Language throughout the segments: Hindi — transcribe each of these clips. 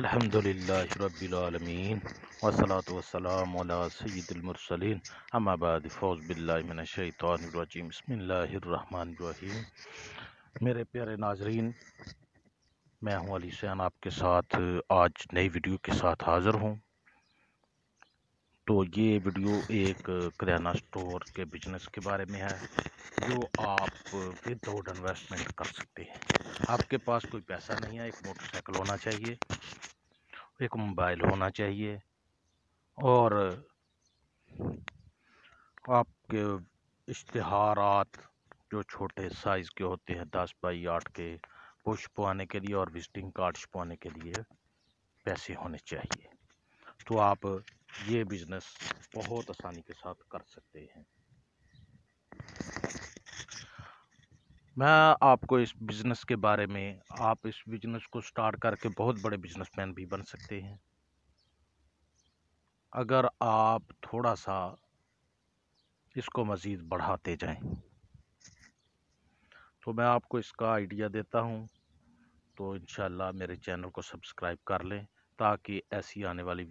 अल्हम्दुलिल्लाह रब्बिल आलमीन वसलात वसलाम अला सय्यिदिल मुरसलीन अम्मा बाद फौज बिल्लाहि मिनश शैतानिर रजीम बिस्मिल्लाहिर रहमानिर रहीम मेरे प्यारे नाजरीन मैं हूं अली सैन आपके साथ आज नई वीडियो के साथ हाज़िर हूं तो ये वीडियो एक किराना स्टोर के बिजनेस के बारे में है जो आप विदाउट इन्वेस्टमेंट कर सकते हैं आपके पास कोई पैसा नहीं है एक मोटरसाइकिल होना चाहिए एक मोबाइल होना चाहिए और आपके इश्तहारात जो छोटे साइज़ के होते हैं दस बाई आठ के वो छुपाने के लिए और विजिटिंग कार्ड छुपाने के लिए पैसे होने चाहिए तो आप ये बिज़नेस बहुत आसानी के साथ कर सकते हैं मैं आपको इस बिज़नेस के बारे में आप इस बिज़नेस को स्टार्ट करके बहुत बड़े बिजनेसमैन भी बन सकते हैं अगर आप थोड़ा सा इसको मज़ीद बढ़ाते जाएं तो मैं आपको इसका आइडिया देता हूँ तो इन मेरे चैनल को सब्सक्राइब कर लें ताकि ऐसी आने वाली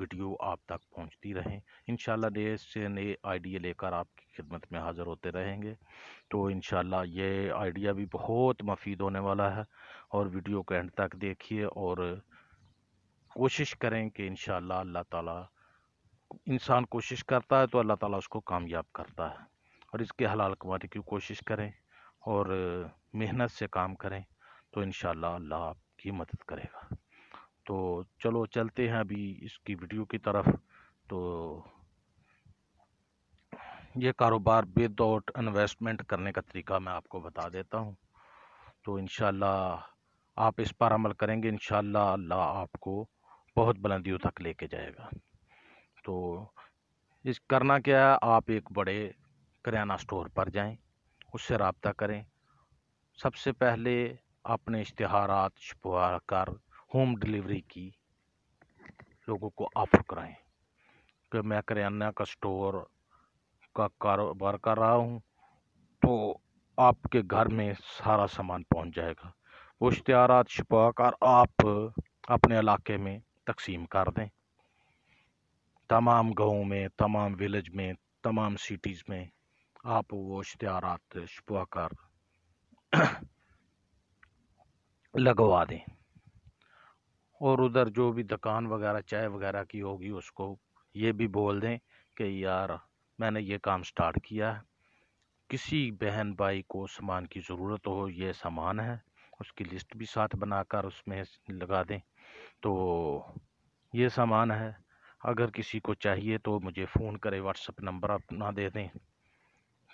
वीडियो आप तक पहुंचती रहें इन नए से नए आइडिया लेकर आपकी खिदमत में हाज़िर होते रहेंगे तो इन ये आइडिया भी बहुत मफीद होने वाला है और वीडियो को एंड तक देखिए और कोशिश करें कि इन अल्लाह ताला इंसान कोशिश करता है तो अल्लाह ताला उसको कामयाब करता है और इसके हलाल कमाने की कोशिश करें और मेहनत से काम करें तो इन अल्लाह आपकी मदद करेगा तो चलो चलते हैं अभी इसकी वीडियो की तरफ तो ये कारोबार विदाउट इन्वेस्टमेंट करने का तरीका मैं आपको बता देता हूँ तो इन आप इस पर अमल करेंगे इन अल्लाह आपको बहुत बुलंदियों तक लेके जाएगा तो इस करना क्या है आप एक बड़े करियाना स्टोर पर जाएं उससे रबता करें सबसे पहले अपने इश्तहार छुपा कर होम डिलीवरी की लोगों को ऑफर कराएं कि मैं करियाना का स्टोर का कारोबार कर रहा हूँ तो आपके घर में सारा सामान पहुँच जाएगा वो इश्तार छुपा कर आप अपने इलाके में तकसीम कर दें तमाम गाँव में तमाम विलेज में तमाम सिटीज़ में आप वो इश्तार छुपा कर लगवा दें और उधर जो भी दुकान वगैरह चाय वगैरह की होगी उसको ये भी बोल दें कि यार मैंने ये काम स्टार्ट किया है किसी बहन भाई को सामान की ज़रूरत हो ये सामान है उसकी लिस्ट भी साथ बनाकर उसमें लगा दें तो ये सामान है अगर किसी को चाहिए तो मुझे फ़ोन करें व्हाट्सअप नंबर अपना दे दें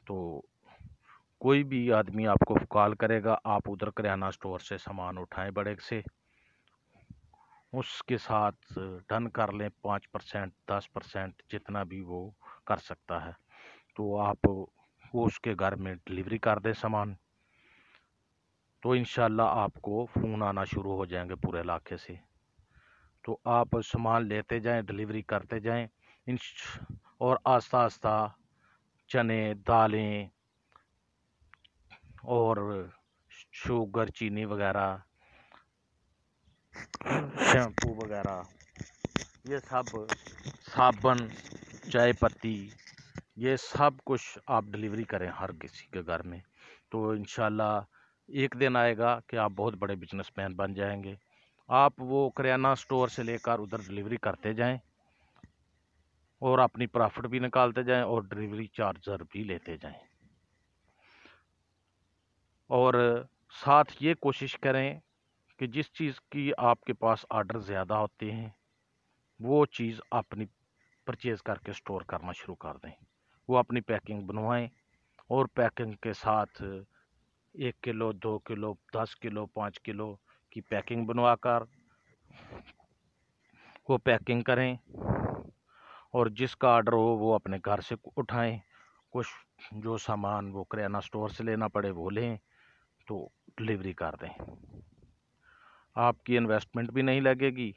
तो कोई भी आदमी आपको कॉल करेगा आप उधर करियाना स्टोर से सामान उठाएं बड़े से उसके साथ डन कर लें पाँच परसेंट दस परसेंट जितना भी वो कर सकता है तो आप वो उसके घर में डिलीवरी कर दें सामान तो इन आपको फ़ोन आना शुरू हो जाएंगे पूरे इलाके से तो आप सामान लेते जाएं डिलीवरी करते जाएं इन और आस्ता आस्ता चने दालें और शुगर चीनी वगैरह शैम्पू वगैरह ये सब साबन चाय पत्ती ये सब कुछ आप डिलीवरी करें हर किसी के घर में तो इन एक दिन आएगा कि आप बहुत बड़े बिजनेसमैन बन जाएंगे आप वो करियाना स्टोर से लेकर उधर डिलीवरी करते जाएं और अपनी प्रॉफिट भी निकालते जाएं और डिलीवरी चार्जर भी लेते जाएं और साथ ये कोशिश करें कि जिस चीज़ की आपके पास आर्डर ज़्यादा होते हैं वो चीज़ अपनी परचेज़ करके स्टोर करना शुरू कर दें वो अपनी पैकिंग बनवाएं और पैकिंग के साथ एक किलो दो किलो दस किलो पाँच किलो की पैकिंग बनवा कर वो पैकिंग करें और जिसका आर्डर हो वो अपने घर से उठाएं कुछ जो सामान वो करना स्टोर से लेना पड़े वो लें तो डिलीवरी कर दें आपकी इन्वेस्टमेंट भी नहीं लगेगी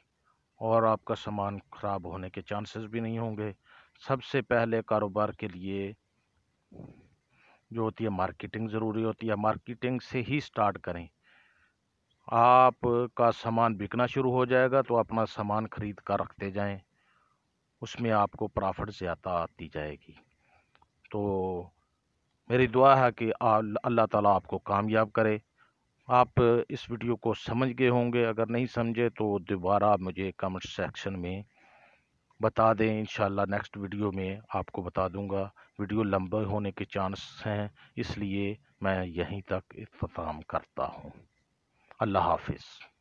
और आपका सामान ख़राब होने के चांसेस भी नहीं होंगे सबसे पहले कारोबार के लिए जो होती है मार्केटिंग ज़रूरी होती है मार्केटिंग से ही स्टार्ट करें आप का सामान बिकना शुरू हो जाएगा तो अपना सामान खरीद कर रखते जाएं उसमें आपको प्रॉफिट ज़्यादा आती जाएगी तो मेरी दुआ है कि अल्लाह ताला आपको कामयाब करे आप इस वीडियो को समझ गए होंगे अगर नहीं समझे तो दोबारा मुझे कमेंट सेक्शन में बता दें इंशाल्लाह नेक्स्ट वीडियो में आपको बता दूंगा वीडियो लंबे होने के चांस हैं इसलिए मैं यहीं तक इख्ताम करता हूँ अल्लाह हाफिज़